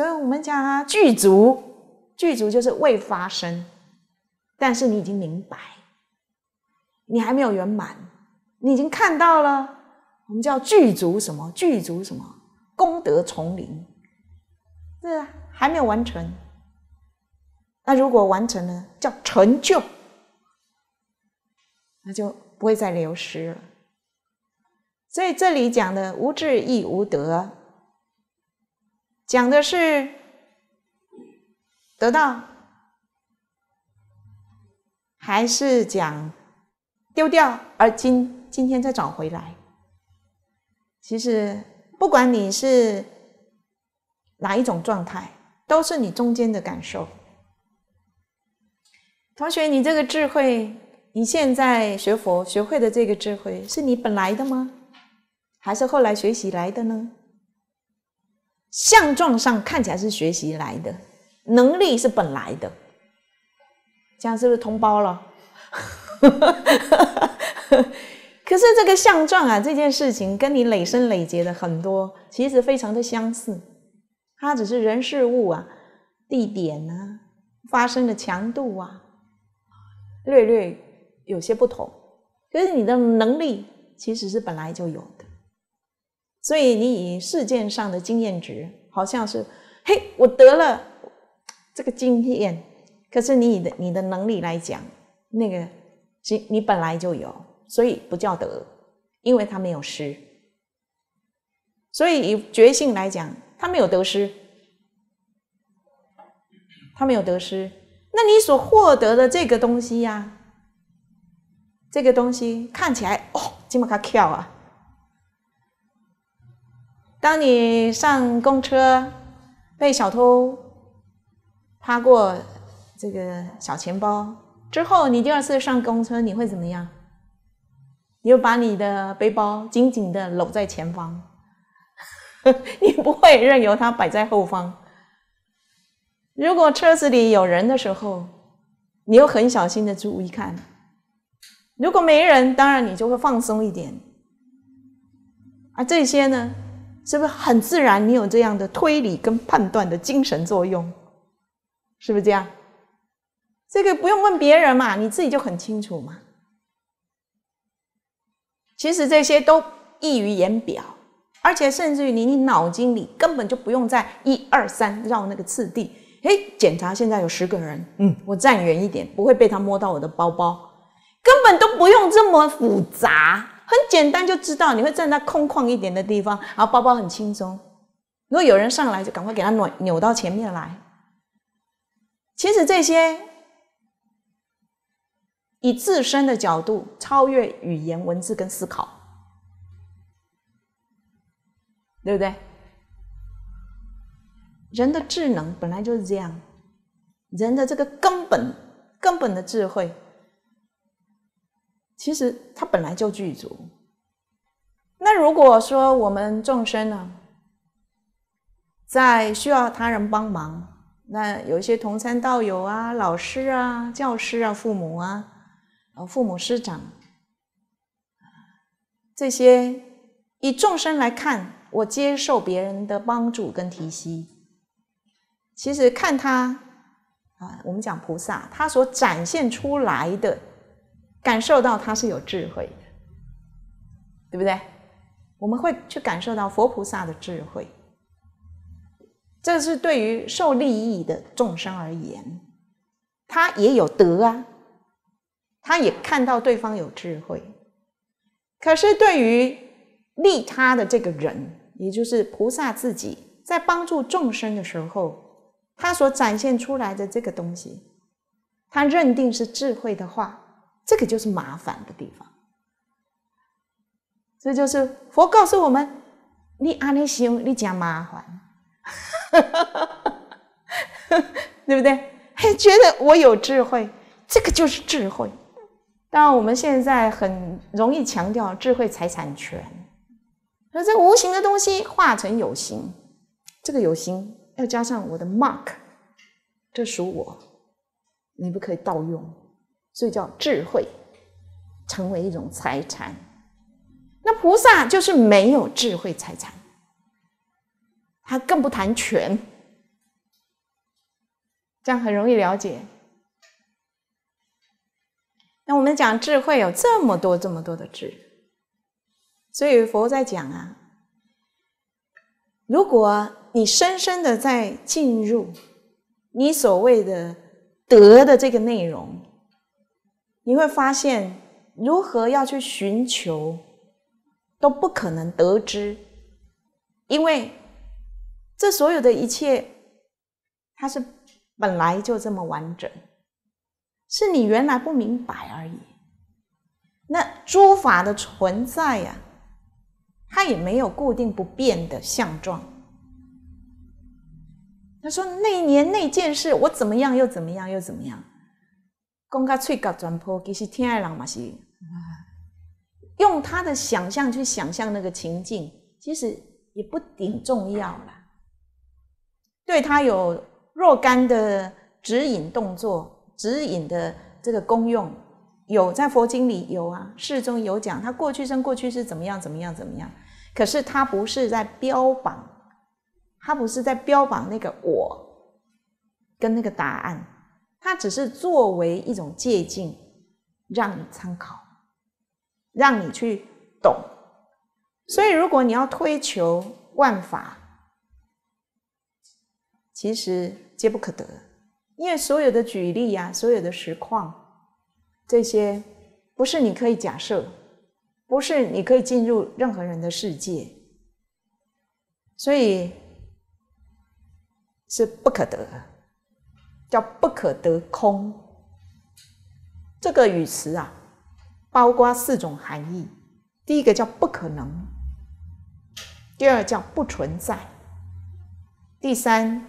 所以我们讲啊，具足，具足就是未发生，但是你已经明白，你还没有圆满，你已经看到了，我们叫具足什么？具足什么？功德丛林，啊，还没有完成。那如果完成了，叫成就，那就不会再流失了。所以这里讲的无智亦无德。讲的是得到还是讲丢掉，而今今天再找回来。其实不管你是哪一种状态，都是你中间的感受。同学，你这个智慧，你现在学佛学会的这个智慧，是你本来的吗？还是后来学习来的呢？相状上看起来是学习来的，能力是本来的，这样是不是通包了？可是这个相状啊，这件事情跟你累生累劫的很多，其实非常的相似，它只是人事物啊、地点啊、发生的强度啊，略略有些不同。可是你的能力其实是本来就有。所以你以事件上的经验值，好像是，嘿，我得了这个经验。可是你以的你的能力来讲，那个，你本来就有，所以不叫得，因为他没有失。所以以觉性来讲，他没有得失，他没有得失。那你所获得的这个东西呀，这个东西看起来哦，这么卡巧啊。当你上公车被小偷趴过这个小钱包之后，你第二次上公车你会怎么样？你会把你的背包紧紧的搂在前方，你不会任由它摆在后方。如果车子里有人的时候，你又很小心的注意看；如果没人，当然你就会放松一点。而这些呢？是不是很自然？你有这样的推理跟判断的精神作用，是不是这样？这个不用问别人嘛，你自己就很清楚嘛。其实这些都溢于言表，而且甚至于你，你脑筋里根本就不用再一二三绕那个次第。嘿，检查现在有十个人，嗯，我站远一点，不会被他摸到我的包包，根本都不用这么复杂。很简单就知道，你会在空旷一点的地方，然后包包很轻松。如果有人上来，就赶快给他扭扭到前面来。其实这些以自身的角度超越语言文字跟思考，对不对？人的智能本来就是这样，人的这个根本根本的智慧。其实他本来就具足。那如果说我们众生呢，在需要他人帮忙，那有一些同参道友啊、老师啊、教师啊、父母啊、啊父母师长，这些以众生来看，我接受别人的帮助跟提携，其实看他啊，我们讲菩萨，他所展现出来的。感受到他是有智慧的，对不对？我们会去感受到佛菩萨的智慧，这是对于受利益的众生而言，他也有德啊，他也看到对方有智慧。可是对于利他的这个人，也就是菩萨自己，在帮助众生的时候，他所展现出来的这个东西，他认定是智慧的话。这个就是麻烦的地方，这就是佛告诉我们：你安尼行，你加麻烦，对不对？还觉得我有智慧，这个就是智慧。当然，我们现在很容易强调智慧财产权，那这无形的东西化成有形，这个有形要加上我的 mark，这属我，你不可以盗用。所以叫智慧成为一种财产，那菩萨就是没有智慧财产，他更不谈权，这样很容易了解。那我们讲智慧有这么多这么多的智，所以佛在讲啊，如果你深深的在进入你所谓的德的这个内容。你会发现，如何要去寻求，都不可能得知，因为这所有的一切，它是本来就这么完整，是你原来不明白而已。那诸法的存在呀，它也没有固定不变的相状。他说：“那一年那件事，我怎么样，又怎么样，又怎么样。”讲个吹角转坡，其实听人嘛是，用他的想象去想象那个情境，其实也不顶重要了。对他有若干的指引动作、指引的这个功用，有在佛经里有啊，世中有讲他过去生过去是怎么样怎么样怎么样，可是他不是在标榜，他不是在标榜那个我跟那个答案。它只是作为一种借鉴，让你参考，让你去懂。所以，如果你要推求万法，其实皆不可得。因为所有的举例呀，所有的实况，这些不是你可以假设，不是你可以进入任何人的世界，所以是不可得。叫不可得空，这个语词啊，包括四种含义。第一个叫不可能，第二叫不存在，第三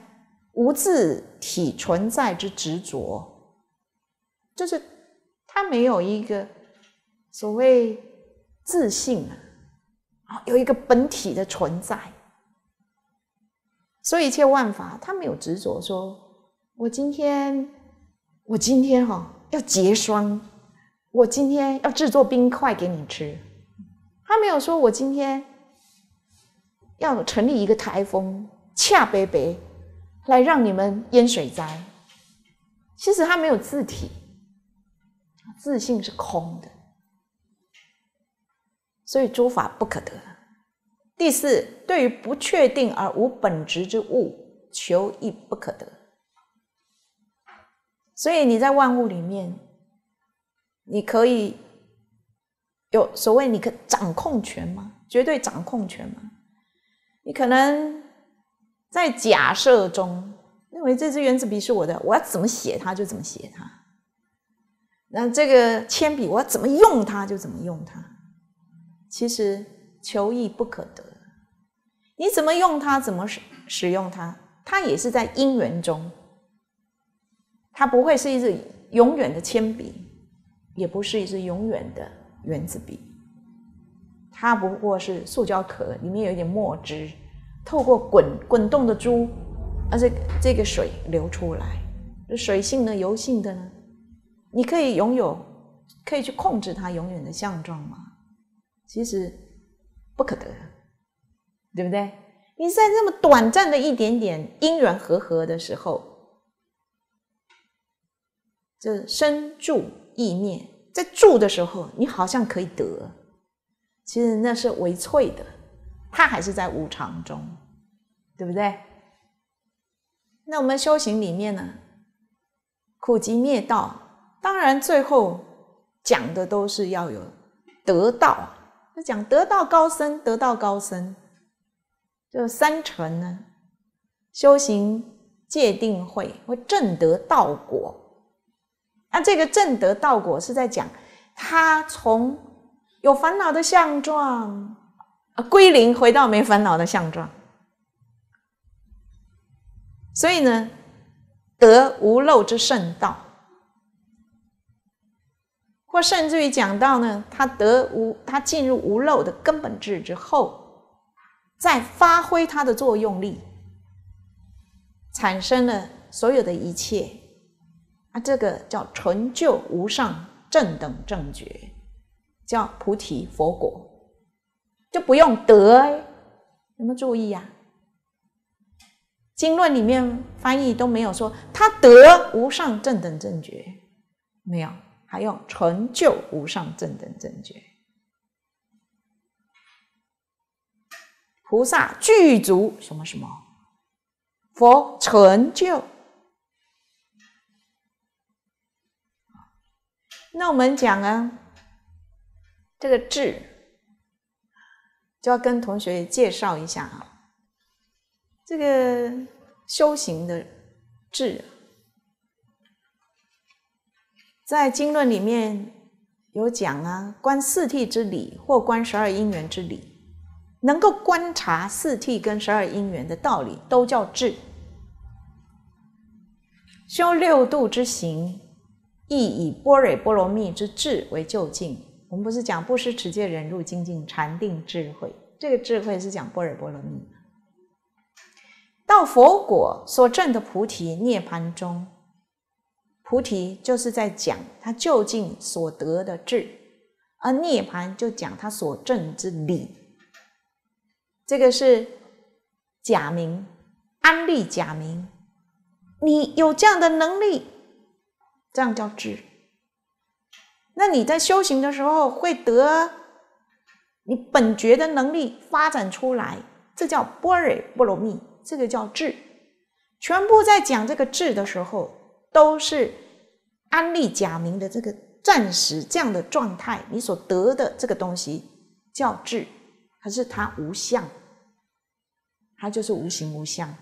无自体存在之执着，就是他没有一个所谓自信啊，有一个本体的存在，所以一切万法他没有执着说。我今天，我今天哈要结霜，我今天要制作冰块给你吃。他没有说，我今天要成立一个台风恰北北来让你们淹水灾。其实他没有字体，自信是空的，所以诸法不可得。第四，对于不确定而无本质之物，求亦不可得。所以你在万物里面，你可以有所谓你可掌控权吗？绝对掌控权吗？你可能在假设中认为这支原子笔是我的，我要怎么写它就怎么写它。那这个铅笔我要怎么用它就怎么用它。其实求亦不可得，你怎么用它怎么使使用它，它也是在因缘中。它不会是一支永远的铅笔，也不是一支永远的原子笔。它不过是塑胶壳，里面有一点墨汁，透过滚滚动的珠，而且这个水流出来，水性的、油性的呢？你可以拥有，可以去控制它永远的相状吗？其实不可得，对不对？你在那么短暂的一点点因缘和合的时候。就生住意念，在住的时候，你好像可以得，其实那是为粹的，它还是在无常中，对不对？那我们修行里面呢，苦集灭道，当然最后讲的都是要有得道，就讲得道高僧，得道高僧，就三乘呢，修行界定会会证得道果。啊，这个正得道果是在讲，他从有烦恼的相状，归零回到没烦恼的相状，所以呢，得无漏之圣道，或甚至于讲到呢，他得无他进入无漏的根本智之后，再发挥它的作用力，产生了所有的一切。啊，这个叫成就无上正等正觉，叫菩提佛果，就不用得，有没有注意呀？经论里面翻译都没有说他得无上正等正觉，没有，还用成就无上正等正觉，菩萨具足什么什么，佛成就。那我们讲啊，这个智就要跟同学介绍一下啊，这个修行的智，在经论里面有讲啊，观四谛之理或观十二因缘之理，能够观察四谛跟十二因缘的道理，都叫智。修六度之行。亦以般若波罗蜜之智为究竟。我们不是讲不施持戒人入精进禅定智慧，这个智慧是讲般若波罗蜜。到佛果所证的菩提涅盘中，菩提就是在讲他究竟所得的智，而涅盘就讲他所证之理。这个是假名，安利假名。你有这样的能力。这样叫智。那你在修行的时候，会得你本觉的能力发展出来，这叫波若波罗蜜，这个叫智。全部在讲这个智的时候，都是安利假名的这个暂时这样的状态，你所得的这个东西叫智，可是它无相，它就是无形无相。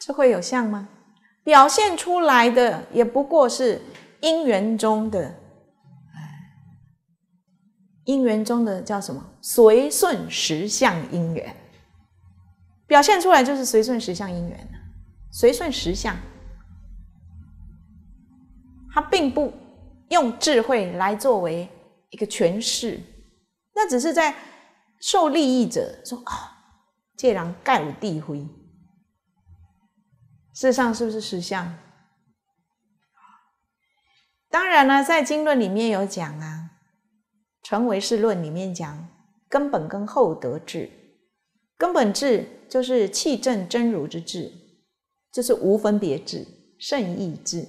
智慧有相吗？表现出来的也不过是因缘中的，因缘中的叫什么？随顺实相因缘。表现出来就是随顺实相因缘。随顺实相，它并不用智慧来作为一个诠释，那只是在受利益者说：“啊，既然盖无地灰。”事实上，是不是实相？当然呢，在经论里面有讲啊，《成为是论》里面讲，根本跟厚得智，根本智就是气正真如之智，就是无分别智、甚义智、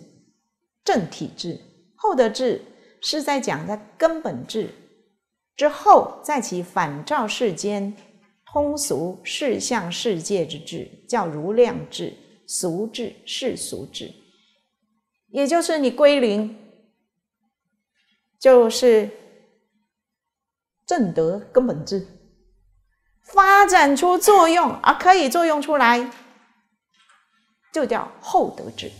正体智。厚得智是在讲在根本智之后，在其反照世间通俗世相世界之智，叫如量智。俗智、世俗智，也就是你归零，就是正德根本智，发展出作用而可以作用出来，就叫厚德智，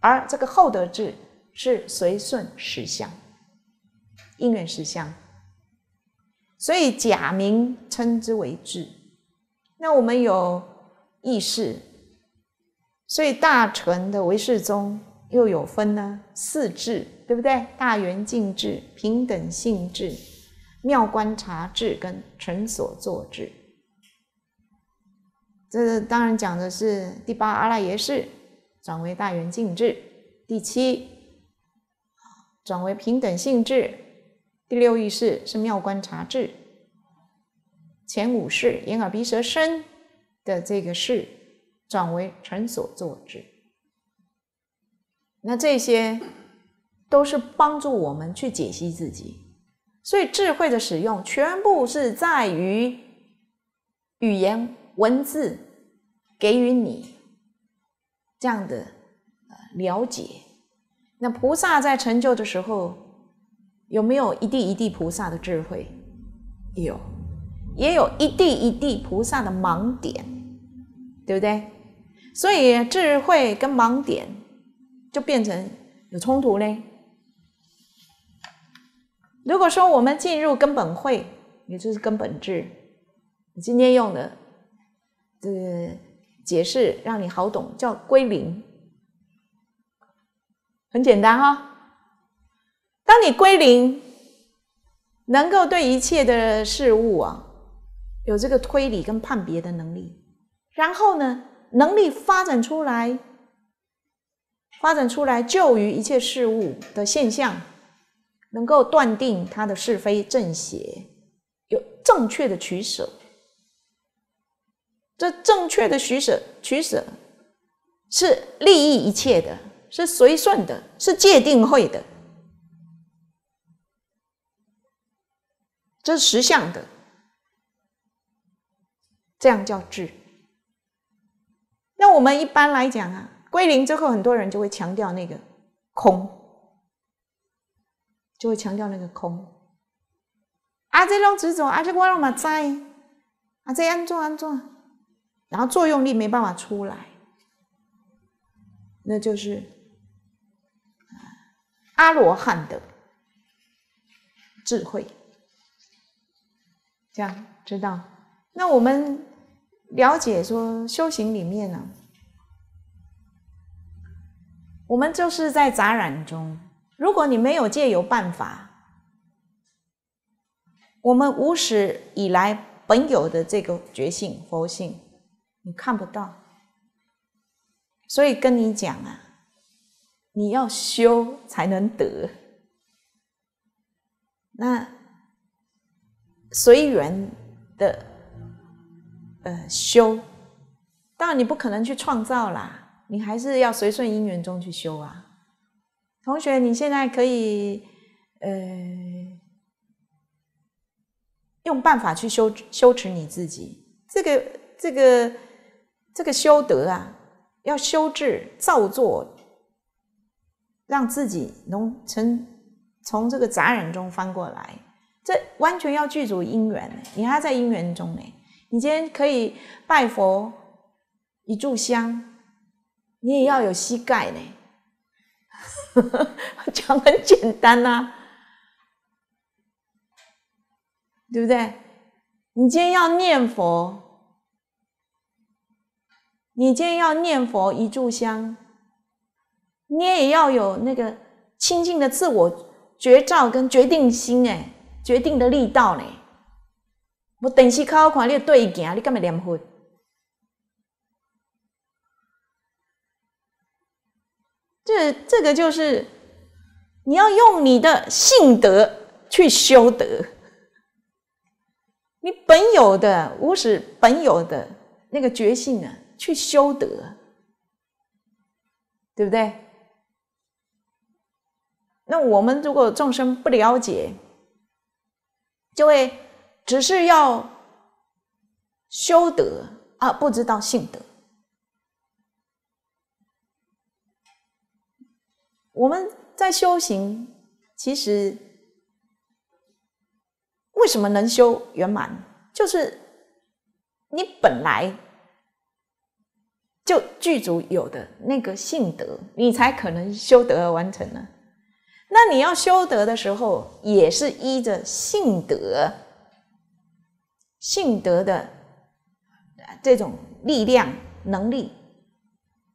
而这个厚德智是随顺实相、因缘实相，所以假名称之为智。那我们有意识。所以大乘的唯识宗又有分呢，四智，对不对？大圆净智、平等性智、妙观察智、跟尘所作智。这当然讲的是第八阿拉耶识转为大圆净智，第七转为平等性智，第六意识是妙观察智，前五世眼耳鼻舌身的这个士。转为成所作之。那这些都是帮助我们去解析自己，所以智慧的使用全部是在于语言文字给予你这样的了解。那菩萨在成就的时候，有没有一地一地菩萨的智慧？有，也有一地一地菩萨的盲点，对不对？所以智慧跟盲点就变成有冲突呢。如果说我们进入根本慧，也就是根本智，今天用的这个解释让你好懂，叫归零，很简单哈。当你归零，能够对一切的事物啊，有这个推理跟判别的能力，然后呢？能力发展出来，发展出来就于一切事物的现象，能够断定它是非正邪，有正确的取舍。这正确的取舍取舍，是利益一切的，是随顺的，是界定会的，这是实相的。这样叫智。那我们一般来讲啊，归零之后，很多人就会强调那个空，就会强调那个空。阿这种执着，阿这我嘛在，啊，这安怎安怎，然后作用力没办法出来，那就是阿罗汉的智慧。这样知道？那我们。了解说修行里面呢，我们就是在杂染中。如果你没有借由办法，我们无始以来本有的这个觉性佛性，你看不到。所以跟你讲啊，你要修才能得。那随缘的。呃，修，当然你不可能去创造啦，你还是要随顺因缘中去修啊。同学，你现在可以呃，用办法去修修持你自己，这个这个这个修德啊，要修制造作，让自己能成。从这个杂染中翻过来，这完全要具足因缘，你还要在因缘中呢。你今天可以拜佛一炷香，你也要有膝盖呢，讲很简单呐，对不对？你今天要念佛，你今天要念佛一炷香，你也要有那个清净的自我觉照跟决定心哎，决定的力道呢。我电视看，好看你对行，你干嘛念分？这这个就是你要用你的性德去修德，你本有的，无始本有的那个觉性啊，去修德，对不对？那我们如果众生不了解，就会。只是要修德啊，不知道性德。我们在修行，其实为什么能修圆满？就是你本来就具足有的那个性德，你才可能修德完成呢。那你要修德的时候，也是依着性德。性德的，这种力量能力，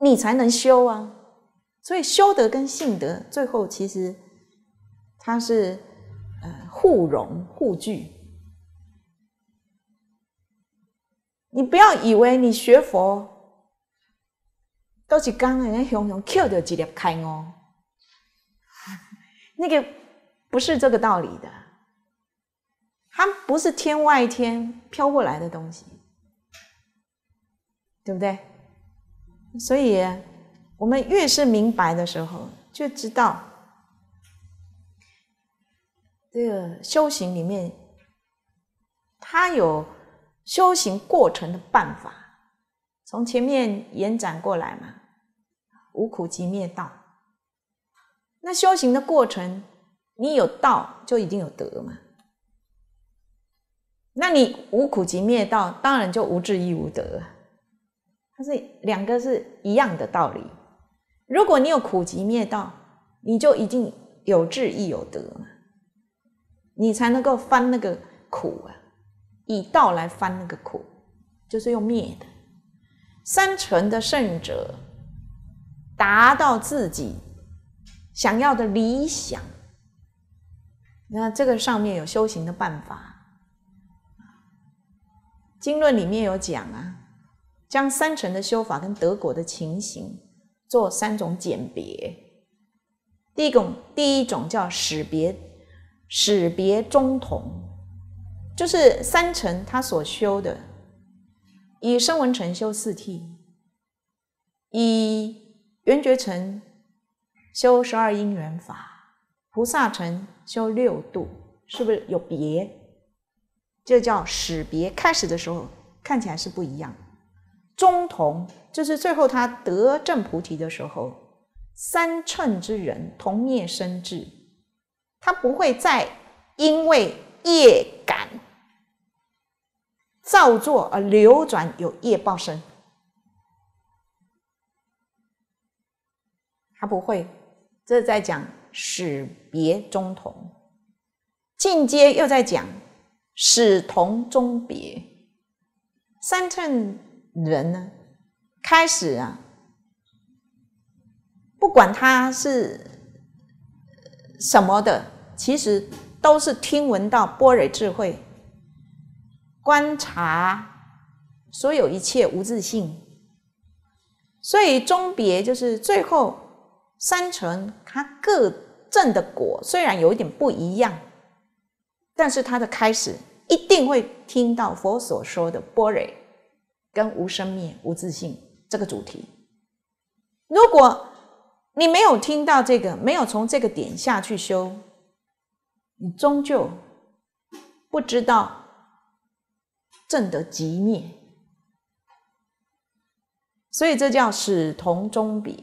你才能修啊。所以修德跟性德最后其实它是呃互融互聚。你不要以为你学佛都是干的熊熊扣着几粒开哦，那个不是这个道理的。它不是天外天飘过来的东西，对不对？所以，我们越是明白的时候，就知道这个修行里面，它有修行过程的办法，从前面延展过来嘛。无苦集灭道，那修行的过程，你有道，就一定有德嘛。那你无苦即灭道，当然就无智亦无德，它是两个是一样的道理。如果你有苦即灭道，你就已经有智亦有德你才能够翻那个苦啊，以道来翻那个苦，就是用灭的。三成的圣者达到自己想要的理想，那这个上面有修行的办法。经论里面有讲啊，将三乘的修法跟德国的情形做三种简别。第一种，第一种叫始别，始别终同，就是三乘他所修的，以声闻乘修四谛，以圆觉乘修十二因缘法，菩萨乘修六度，是不是有别？这叫始别，开始的时候看起来是不一样。中同就是最后他得正菩提的时候，三乘之人同业生智，他不会再因为业感造作而流转有业报身，他不会。这是在讲始别中同，进阶又在讲。始同终别，三乘人呢？开始啊，不管他是什么的，其实都是听闻到波罗智慧，观察所有一切无自性，所以终别就是最后三乘他各证的果虽然有一点不一样，但是他的开始。一定会听到佛所说的“波瑞跟“无生灭、无自性”这个主题。如果你没有听到这个，没有从这个点下去修，你终究不知道正得极灭。所以这叫始同终别。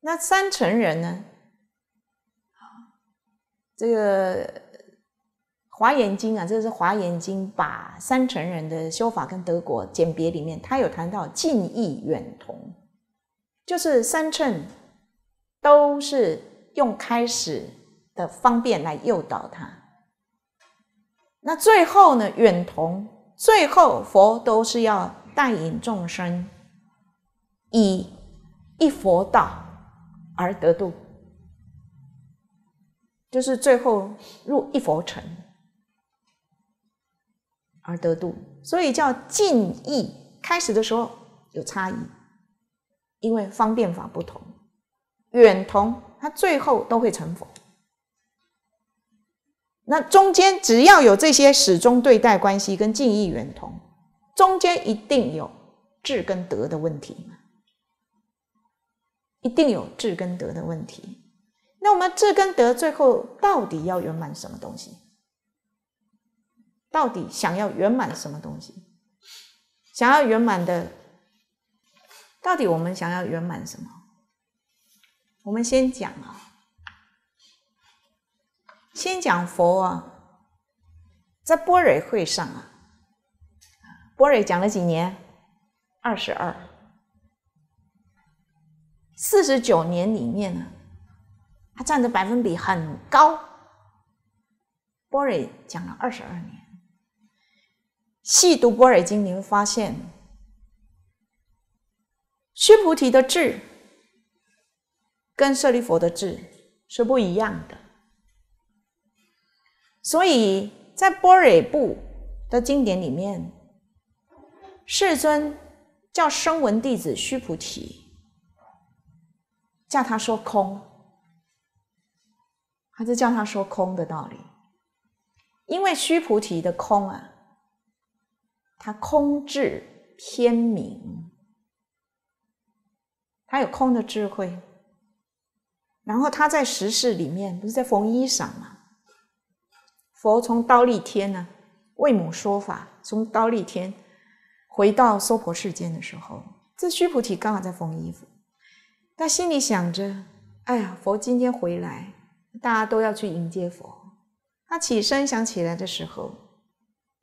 那三成人呢？这个。华严经啊，这是华严经把三乘人的修法跟德国简别里面，他有谈到近义远同，就是三乘都是用开始的方便来诱导他，那最后呢，远同，最后佛都是要带引众生，以一佛道而得度，就是最后入一佛城。而得度，所以叫近义。开始的时候有差异，因为方便法不同。远同，他最后都会成佛。那中间只要有这些始终对待关系跟近义远同，中间一定有智跟德的问题，一定有智跟德的问题。那我们智跟德最后到底要圆满什么东西？到底想要圆满什么东西？想要圆满的，到底我们想要圆满什么？我们先讲啊，先讲佛啊，在波瑞会上啊，波瑞讲了几年？二十二，四十九年里面呢，他占的百分比很高。波瑞讲了二十二年。细读《般若经》，会发现，须菩提的智跟舍利佛的智是不一样的。所以在《般若部》的经典里面，世尊叫声闻弟子须菩提，叫他说空，还是叫他说空的道理？因为须菩提的空啊。他空智天明，他有空的智慧。然后他在十世里面不是在缝衣裳吗？佛从刀立天呢为母说法，从刀立天回到娑婆世间的时候，这须菩提刚好在缝衣服。他心里想着：“哎呀，佛今天回来，大家都要去迎接佛。”他起身想起来的时候，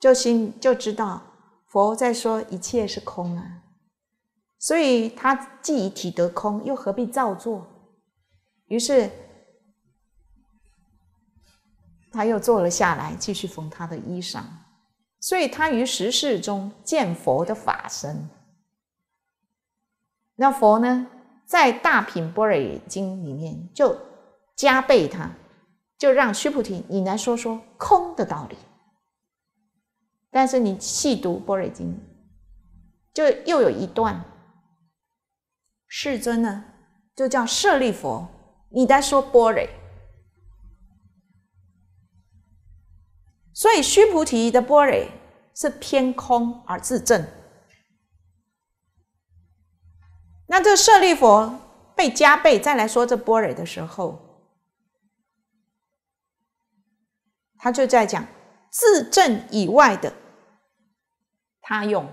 就心就知道。佛在说一切是空啊，所以他既已体得空，又何必造作？于是他又坐了下来，继续缝他的衣裳。所以，他于十世中见佛的法身。那佛呢，在《大品般若经》里面就加倍他，就让须菩提，你来说说空的道理。但是你细读《般若经》，就又有一段，世尊呢就叫舍利佛，你在说般若，所以须菩提的般若是偏空而自证。那这舍利佛被加倍再来说这般若的时候，他就在讲自证以外的。他用，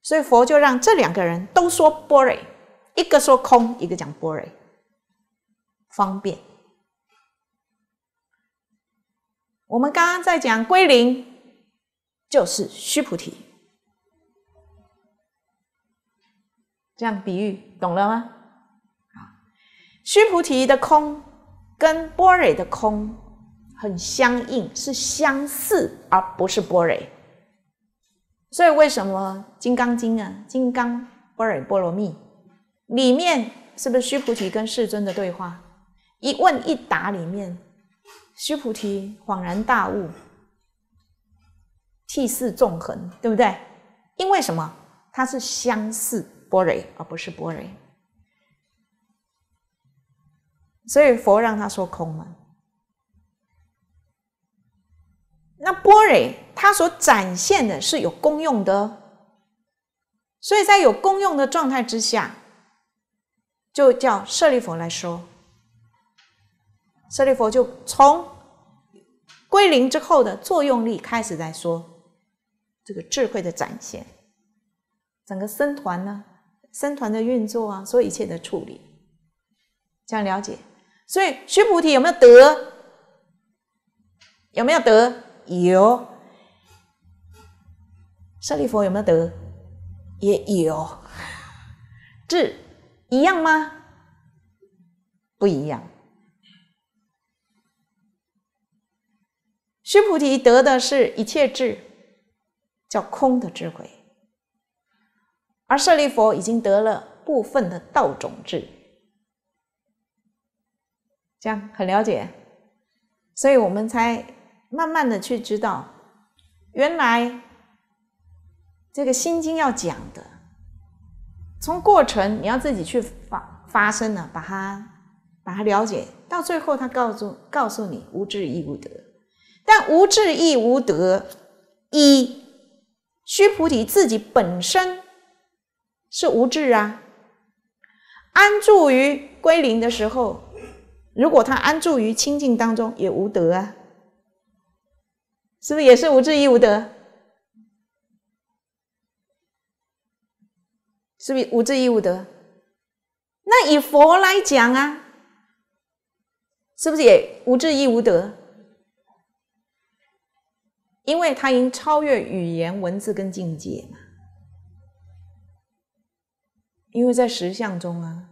所以佛就让这两个人都说波雷，一个说空，一个讲波雷，方便。我们刚刚在讲归零，就是须菩提，这样比喻，懂了吗？啊，须菩提的空跟波雷的空。很相应是相似，而不是波 g 所以为什么《金刚经》啊，《金刚波雷波罗蜜》里面是不是须菩提跟世尊的对话？一问一答里面，须菩提恍然大悟，气势纵横，对不对？因为什么？它是相似波 g 而不是波 g 所以佛让他说空嘛。那波瑞，它所展现的是有功用的，所以在有功用的状态之下，就叫舍利佛来说，舍利佛就从归零之后的作用力开始来说，这个智慧的展现，整个僧团呢，僧团的运作啊，所有一切的处理，这样了解。所以，须菩提有没有得？有没有得？有，舍利佛有没有得？也有，智一样吗？不一样。须菩提得的是一切智，叫空的智慧，而舍利佛已经得了部分的道种智。这样很了解，所以我们才。慢慢的去知道，原来这个《心经》要讲的，从过程你要自己去发发生了，把它把它了解，到最后他告诉告诉你，无智亦无德，但无智亦无德，一须菩提自己本身是无智啊，安住于归零的时候，如果他安住于清净当中，也无德啊。是不是也是无智亦无德？是不是无智亦无德？那以佛来讲啊，是不是也无智亦无德？因为他已经超越语言文字跟境界嘛。因为在实相中啊，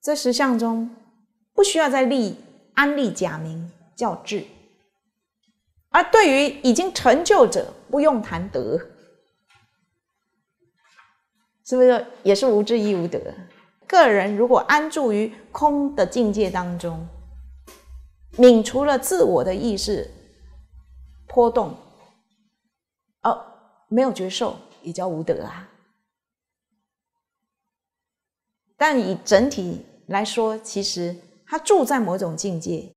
在实相中不需要再立安立假名叫智。而对于已经成就者，不用谈德，是不是也是无知亦无德？个人如果安住于空的境界当中，泯除了自我的意识波动，哦，没有觉受，也叫无德啊。但以整体来说，其实他住在某种境界，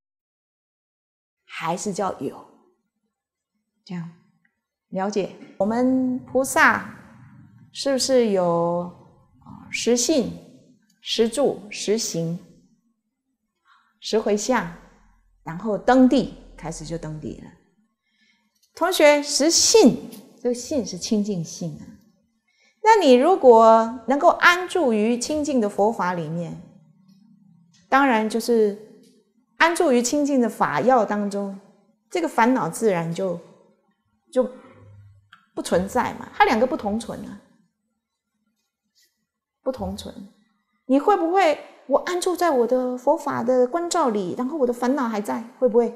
还是叫有。这样了解，我们菩萨是不是有啊实性、实住、实行、实回向，然后登地开始就登地了？同学，实性这个性是清净性啊。那你如果能够安住于清净的佛法里面，当然就是安住于清净的法要当中，这个烦恼自然就。就不存在嘛，它两个不同存啊，不同存。你会不会？我安住在我的佛法的关照里，然后我的烦恼还在，会不会？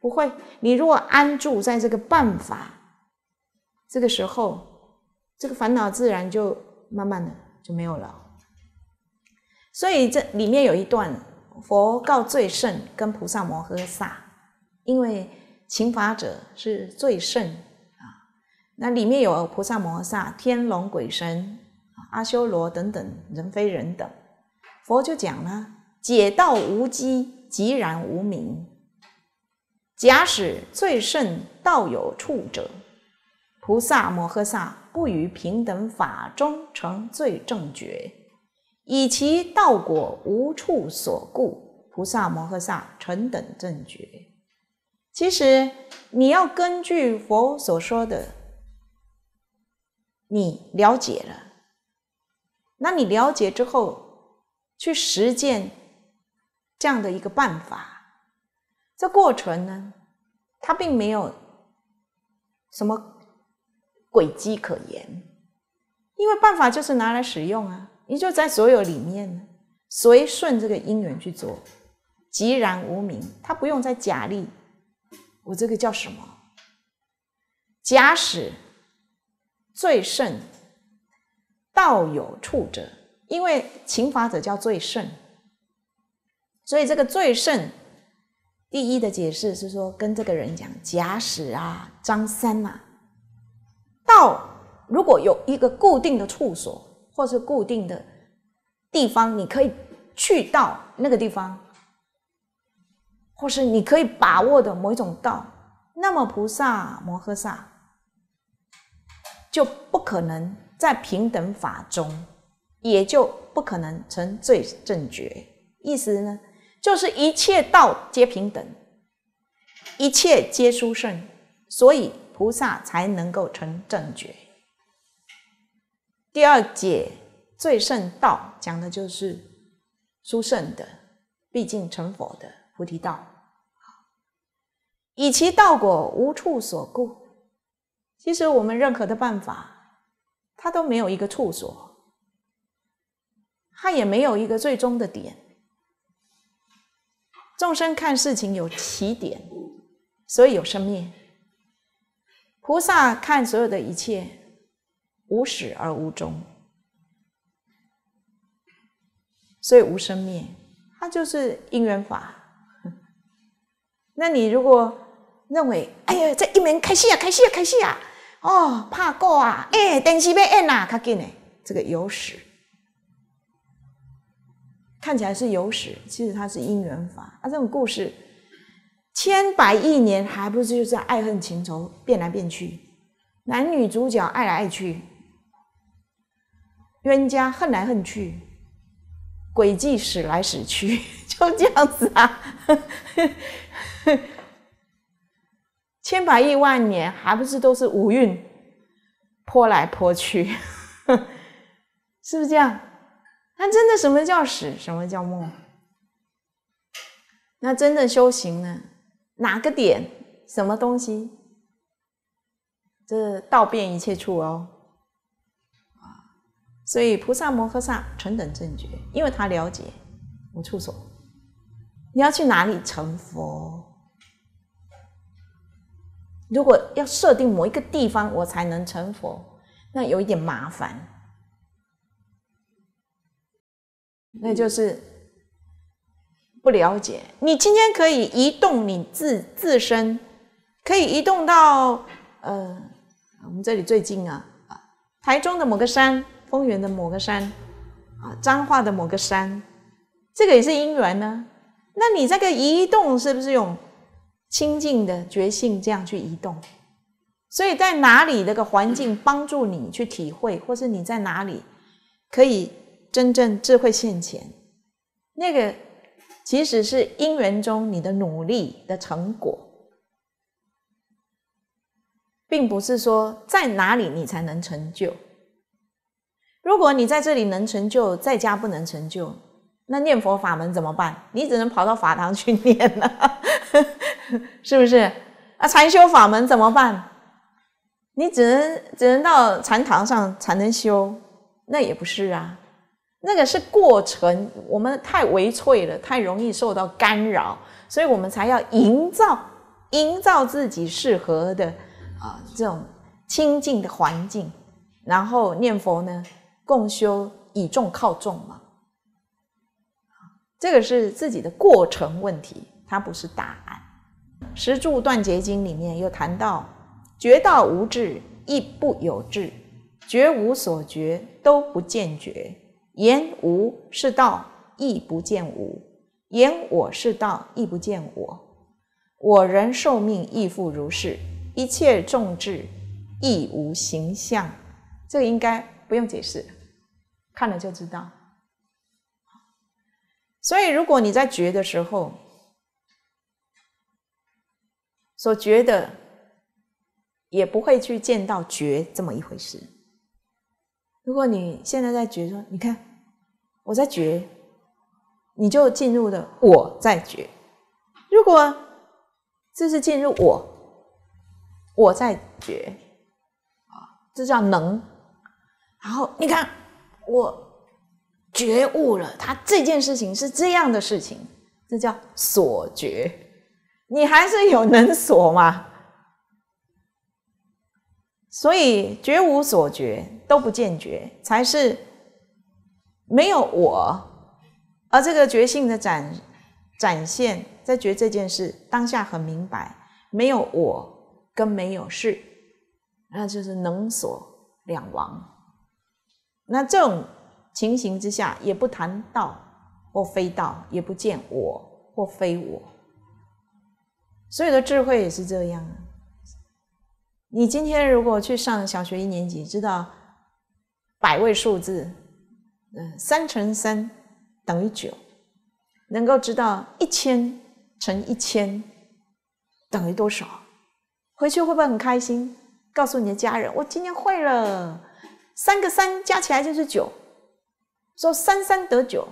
不会。你如果安住在这个办法，这个时候，这个烦恼自然就慢慢的就没有了。所以这里面有一段佛告最胜跟菩萨摩诃萨，因为。勤法者是最甚啊！那里面有菩萨摩诃萨、天龙鬼神、阿修罗等等人非人等。佛就讲了：解道无机，即然无名。假使最胜道有处者，菩萨摩诃萨不于平等法中成最正觉，以其道果无处所故。菩萨摩诃萨成等正觉。其实你要根据佛所说的，你了解了，那你了解之后去实践这样的一个办法，这过程呢，它并没有什么诡计可言，因为办法就是拿来使用啊，你就在所有里面随顺这个因缘去做，即然无名，它不用在假立。我这个叫什么？假使最胜道有处者，因为勤法者叫最胜，所以这个最胜第一的解释是说，跟这个人讲：假使啊，张三啊，道如果有一个固定的处所，或是固定的地方，你可以去到那个地方。或是你可以把握的某一种道，那么菩萨摩诃萨就不可能在平等法中，也就不可能成最正觉。意思呢，就是一切道皆平等，一切皆殊胜，所以菩萨才能够成正觉。第二节最胜道讲的就是殊胜的，毕竟成佛的菩提道。以其道果无处所故，其实我们任何的办法，它都没有一个处所，它也没有一个最终的点。众生看事情有起点，所以有生灭；菩萨看所有的一切，无始而无终，所以无生灭。它就是因缘法。那你如果，认为，哎呀，这一门开戏啊，开戏啊，开戏啊！哦，怕过啊，哎，电视要按啦，较紧嘞。这个有史，看起来是有史，其实它是因缘法。啊，这种故事，千百亿年，还不是就是爱恨情仇变来变去，男女主角爱来爱去，冤家恨来恨去，轨迹使来使去，就这样子啊。呵呵千百亿万年，还不是都是五蕴泼来泼去，是不是这样？那真的什么叫史？什么叫末？那真的修行呢？哪个点？什么东西？这道变一切处哦，啊！所以菩萨摩诃萨纯等正觉，因为他了解无处所。你要去哪里成佛？如果要设定某一个地方，我才能成佛，那有一点麻烦。那就是不了解。你今天可以移动你自自身，可以移动到呃，我们这里最近啊，台中的某个山，丰原的某个山，啊，彰化的某个山，这个也是因缘呢。那你这个移动是不是用？清净的觉性，这样去移动。所以在哪里那个环境帮助你去体会，或是你在哪里可以真正智慧现前，那个其实是因缘中你的努力的成果，并不是说在哪里你才能成就。如果你在这里能成就，在家不能成就。那念佛法门怎么办？你只能跑到法堂去念了，是不是？啊，禅修法门怎么办？你只能只能到禅堂上才能修，那也不是啊，那个是过程。我们太微脆了，太容易受到干扰，所以我们才要营造营造自己适合的啊这种清净的环境，然后念佛呢，共修以众靠众嘛。这个是自己的过程问题，它不是答案。《石柱断结经》里面又谈到：觉道无智，亦不有智；觉无所觉，都不见觉。言无是道，亦不见无；言我是道，亦不见我。我人寿命，亦复如是。一切众智，亦无形象。这个应该不用解释，看了就知道。所以，如果你在觉的时候所觉的，也不会去见到觉这么一回事。如果你现在在觉说，你看我在觉，你就进入了我在觉。如果这是进入我，我在觉，啊，这叫能。然后，你看我。觉悟了，他这件事情是这样的事情，这叫所觉。你还是有能所吗？所以觉无所觉，都不见觉，才是没有我。而这个觉性的展展现，在觉这件事当下很明白，没有我跟没有事，那就是能所两亡。那这种。情形之下，也不谈道或非道，也不见我或非我。所有的智慧也是这样。你今天如果去上小学一年级，知道百位数字，嗯，三乘三等于九，能够知道一千乘一千等于多少，回去会不会很开心？告诉你的家人，我今天会了，三个三加起来就是九。说三三得九，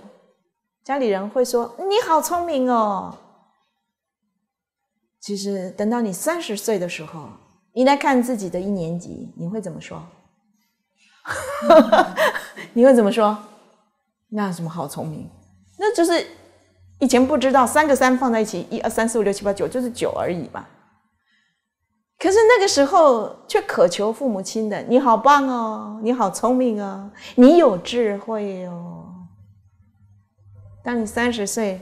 家里人会说你好聪明哦。其实等到你三十岁的时候，你来看自己的一年级，你会怎么说？你会怎么说？那有什么好聪明？那就是以前不知道三个三放在一起，一二三四五六七八九就是九而已嘛。可是那个时候却渴求父母亲的，你好棒哦，你好聪明哦，你有智慧哦。当你三十岁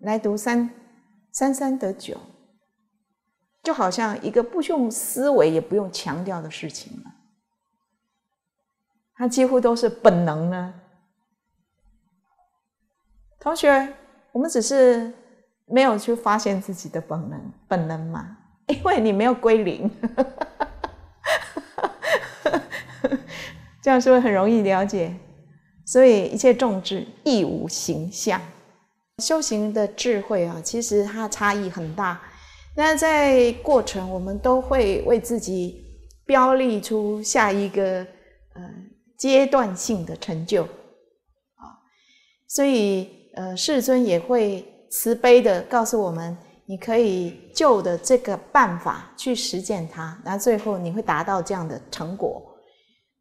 来读三三三得九，就好像一个不用思维也不用强调的事情了，它几乎都是本能呢。同学，我们只是没有去发现自己的本能，本能嘛。因为你没有归零，这样是不是很容易了解？所以一切众智亦无形象。修行的智慧啊，其实它差异很大。那在过程，我们都会为自己标立出下一个呃阶段性的成就啊。所以呃，世尊也会慈悲的告诉我们。你可以就的这个办法去实践它，那最后你会达到这样的成果。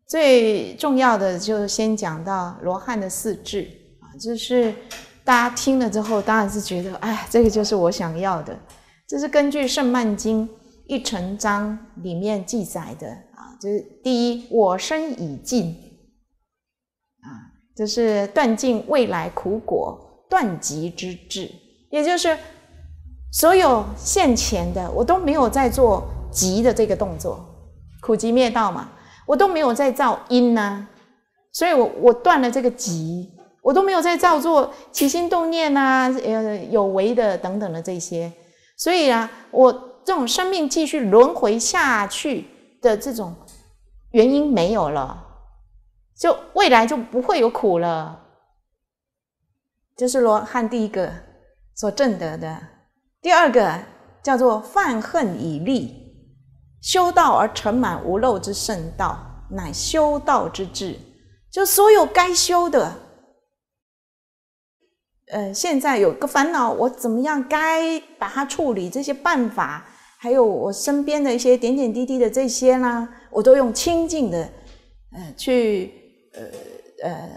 最重要的就是先讲到罗汉的四智啊，就是大家听了之后，当然是觉得哎，这个就是我想要的。这是根据《圣曼经》一成章里面记载的啊，就是第一，我身已尽啊，这是断尽未来苦果，断极之智，也就是。所有现前的，我都没有在做极的这个动作，苦集灭道嘛，我都没有在造因呐，所以我我断了这个极，我都没有在造作起心动念呐，呃有为的等等的这些，所以啊，我这种生命继续轮回下去的这种原因没有了，就未来就不会有苦了，这是罗汉第一个所证得的。第二个叫做犯恨以利，修道而成满无漏之圣道，乃修道之志。就所有该修的，呃，现在有个烦恼，我怎么样该把它处理？这些办法，还有我身边的一些点点滴滴的这些啦，我都用清净的，呃，去，呃，呃，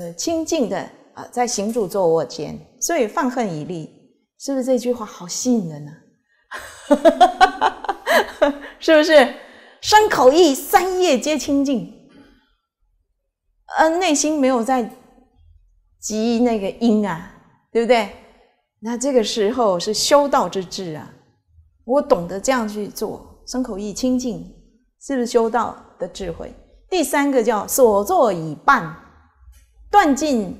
呃，清净的啊，在行住坐卧间，所以放恨以利。是不是这句话好吸引人呢？是不是？身口意，三业皆清净，嗯，内心没有在积那个因啊，对不对？那这个时候是修道之智啊，我懂得这样去做，身口意清净，是不是修道的智慧？第三个叫所作已办，断尽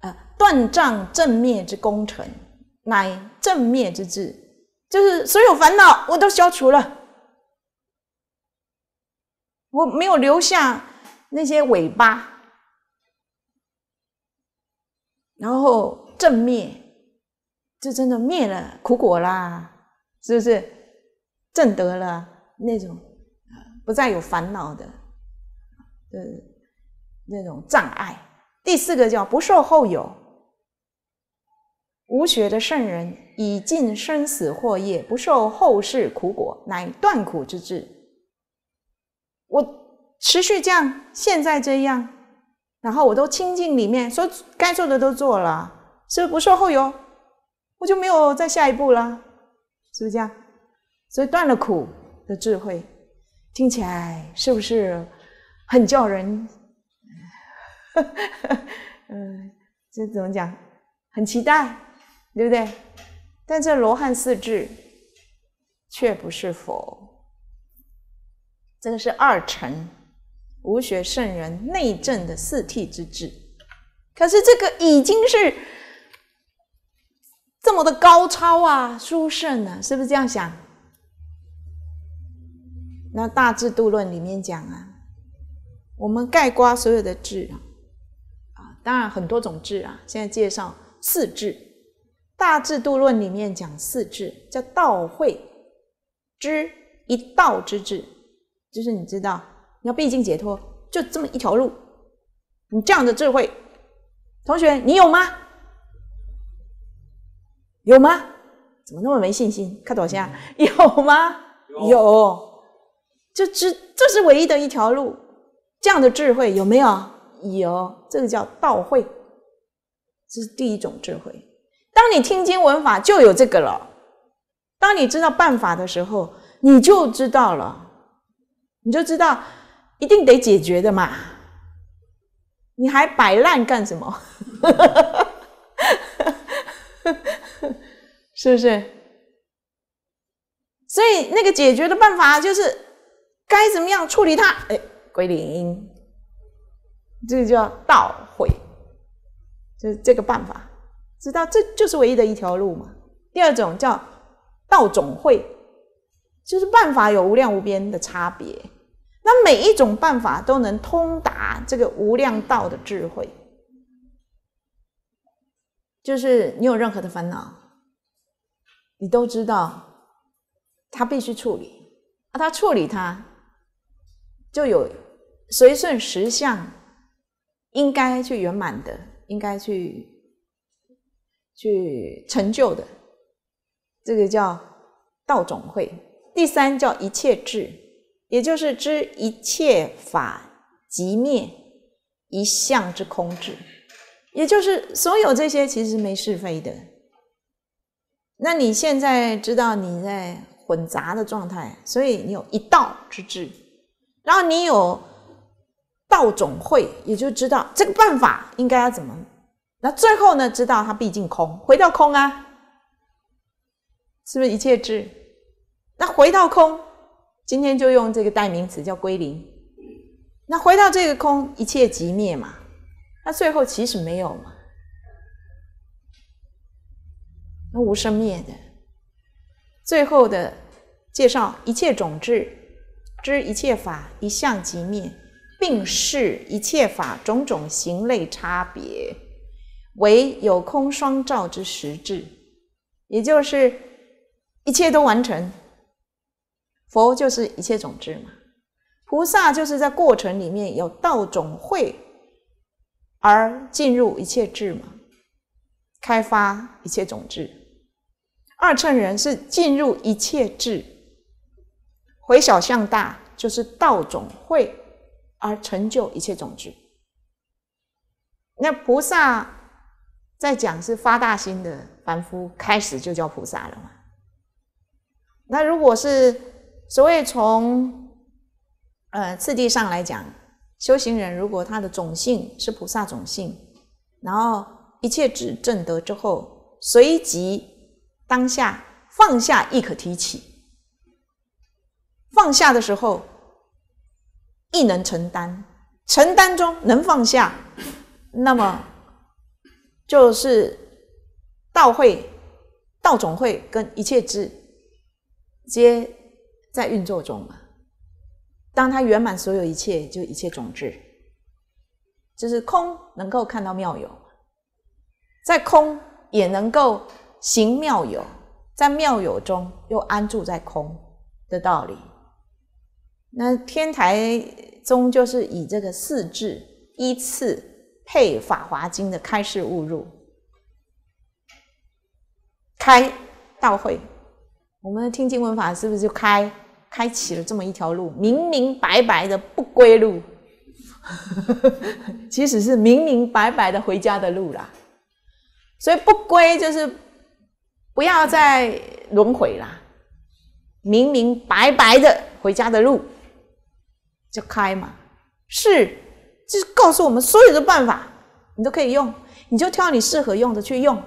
啊，断障正灭之功成。乃正灭之智，就是所有烦恼我都消除了，我没有留下那些尾巴，然后正灭，就真的灭了苦果啦，是不是正得了那种不再有烦恼的，呃那种障碍。第四个叫不受后有。无学的圣人，以尽生死祸业，不受后世苦果，乃断苦之志。我持续这样，现在这样，然后我都清净里面，说该做的都做了，是不是不受后有？我就没有再下一步了，是不是这样？所以断了苦的智慧，听起来是不是很叫人？嗯，这怎么讲？很期待。对不对？但这罗汉四智，却不是佛，这个是二乘无学圣人内证的四谛之智。可是这个已经是这么的高超啊、殊胜啊，是不是这样想？那《大智度论》里面讲啊，我们盖瓜所有的智啊，啊，当然很多种智啊，现在介绍四智。《大智度论》里面讲四智，叫道慧之一道之智，就是你知道，你要毕竟解脱，就这么一条路。你这样的智慧，同学你有吗？有吗？怎么那么没信心？看大下，有吗？有，这知这是唯一的一条路，这样的智慧有没有？有，这个叫道慧，这是第一种智慧。当你听经闻法就有这个了，当你知道办法的时候，你就知道了，你就知道一定得解决的嘛，你还摆烂干什么？是不是？所以那个解决的办法就是该怎么样处理它？哎，归零，这叫倒毁，就这个办法。知道这就是唯一的一条路嘛？第二种叫道种会，就是办法有无量无边的差别。那每一种办法都能通达这个无量道的智慧。就是你有任何的烦恼，你都知道，他必须处理。啊，他处理他，就有随顺实相，应该去圆满的，应该去。去成就的，这个叫道种会。第三叫一切智，也就是知一切法即灭一相之空智，也就是所有这些其实没是非的。那你现在知道你在混杂的状态，所以你有一道之智，然后你有道种会，也就知道这个办法应该要怎么。那最后呢？知道它毕竟空，回到空啊，是不是一切智？那回到空，今天就用这个代名词叫归零。那回到这个空，一切即灭嘛。那最后其实没有嘛，那无生灭的。最后的介绍：一切种智，知一切法一向即灭，并视一切法种种行类差别。唯有空双照之实质，也就是一切都完成。佛就是一切种子嘛，菩萨就是在过程里面有道种慧而进入一切智嘛，开发一切种子。二乘人是进入一切智，回小向大就是道种慧而成就一切种子。那菩萨。在讲是发大心的凡夫开始就叫菩萨了嘛？那如果是所谓从呃次第上来讲，修行人如果他的种性是菩萨种性，然后一切智证得之后，随即当下放下亦可提起，放下的时候亦能承担，承担中能放下，那么。就是道会、道总会跟一切智，皆在运作中嘛。当它圆满所有一切，就一切种智，就是空能够看到妙有，在空也能够行妙有，在妙有中又安住在空的道理。那天台宗就是以这个四智依次。配《法华经》的开示误入开道会，我们听经文法是不是就开开启了这么一条路？明明白白的不归路，其实是明明白白的回家的路啦。所以不归就是不要再轮回啦，明明白白的回家的路就开嘛，是。就是告诉我们所有的办法，你都可以用，你就挑你适合用的去用，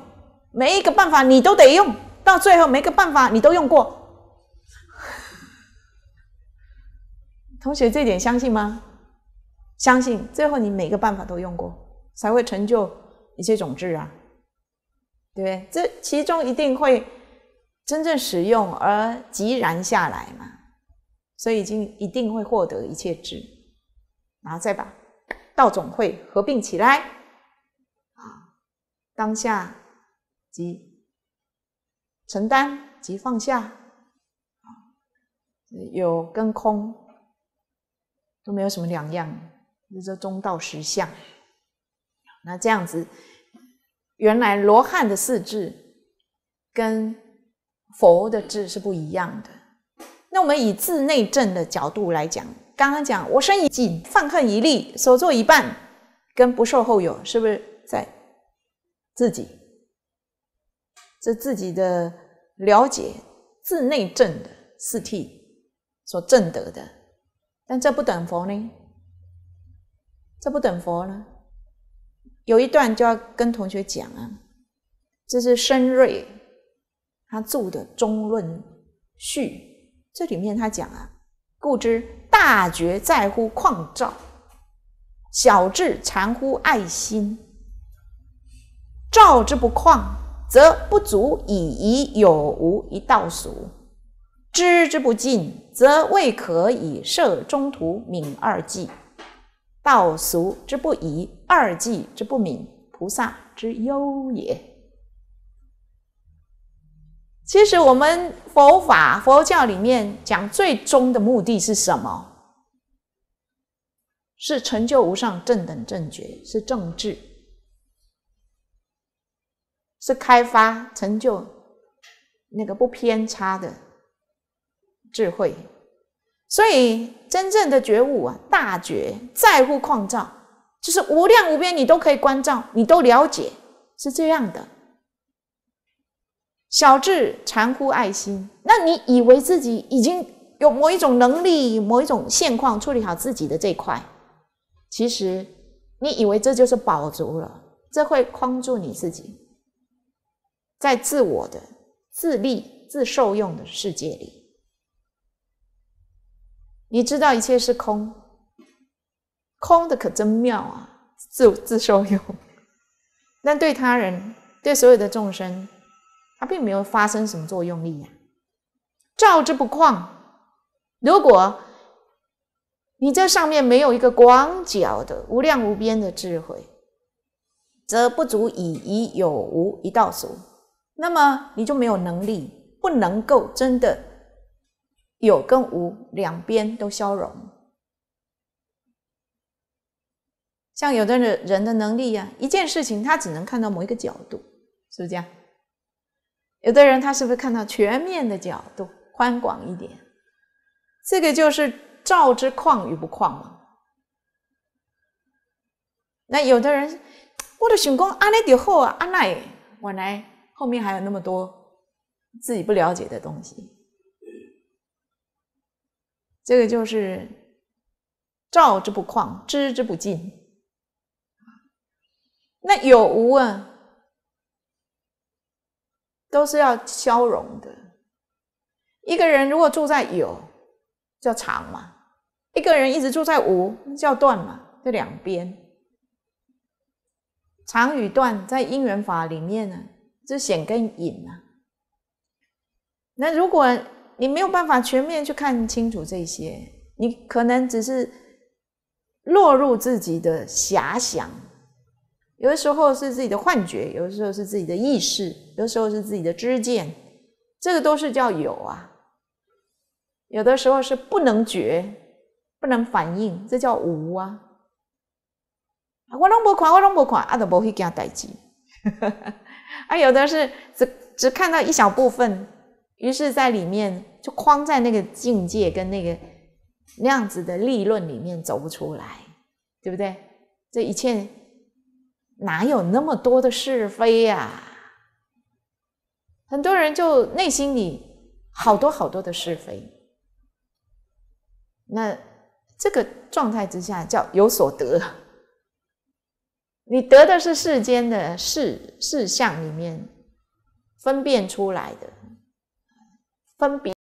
每一个办法你都得用，到最后每个办法你都用过。同学，这点相信吗？相信，最后你每个办法都用过，才会成就一切种子啊，对不对？这其中一定会真正使用而即然下来嘛，所以已经一定会获得一切智，然后再把。道总会合并起来，啊，当下即承担即放下，啊，有跟空都没有什么两样，是这中道实相。那这样子，原来罗汉的四智跟佛的智是不一样的。那我们以自内证的角度来讲。刚刚讲，我身已尽，放恨一立，所作一半，跟不售后有，是不是在自己？这自己的了解，自内证的，四谛所证得的。但这不等佛呢？这不等佛呢？有一段就要跟同学讲啊，这是深瑞他著的《中论序》，这里面他讲啊，故知。大觉在乎旷照，小智禅乎爱心。照之不旷，则不足以以有无一道俗；知之不尽，则未可以设中途泯二迹。道俗之不疑，二迹之不泯，菩萨之忧也。其实我们佛法、佛教里面讲，最终的目的是什么？是成就无上正等正觉，是正智，是开发成就那个不偏差的智慧。所以，真正的觉悟啊，大觉在乎创照，就是无量无边，你都可以关照，你都了解，是这样的。小智禅乎爱心？那你以为自己已经有某一种能力、某一种现况处理好自己的这块？其实你以为这就是饱足了，这会框住你自己，在自我的自立、自受用的世界里。你知道一切是空，空的可真妙啊！自自受用，但 对他人、对所有的众生。它并没有发生什么作用力呀，照之不旷。如果你这上面没有一个广角的无量无边的智慧，则不足以以有无一道数，那么你就没有能力，不能够真的有跟无两边都消融。像有的人人的能力呀，一件事情他只能看到某一个角度，是不是这样？有的人他是不是看到全面的角度宽广一点？这个就是照之旷与不旷嘛。那有的人，我的学功阿赖底好阿赖，我来后面还有那么多自己不了解的东西。这个就是照之不旷，知之不尽。那有无啊？都是要消融的。一个人如果住在有，叫长嘛；一个人一直住在无，叫断嘛。这两边，长与断，在因缘法里面呢，是显跟隐嘛。那如果你没有办法全面去看清楚这些，你可能只是落入自己的遐想。有的时候是自己的幻觉，有的时候是自己的意识，有的时候是自己的知见，这个都是叫有啊。有的时候是不能觉，不能反应，这叫无啊。我拢无看，我拢无看，阿都无去干代志。啊，有的是只只看到一小部分，于是在里面就框在那个境界跟那个那样子的立论里面走不出来，对不对？这一切。哪有那么多的是非呀？很多人就内心里好多好多的是非，那这个状态之下叫有所得，你得的是世间的事事项里面分辨出来的，分别。